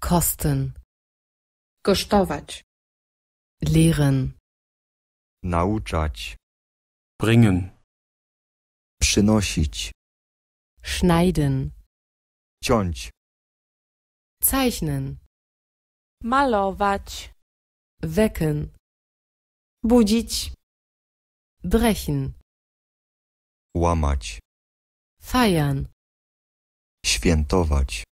Kosten. Kosztować. Lehren. Nauczać. Bringen. Przynosić. Schneiden. Ciąć. Zeichnen. Malować. Wecken. Budzić. Brechen. Łamać. Feiern. Świętować.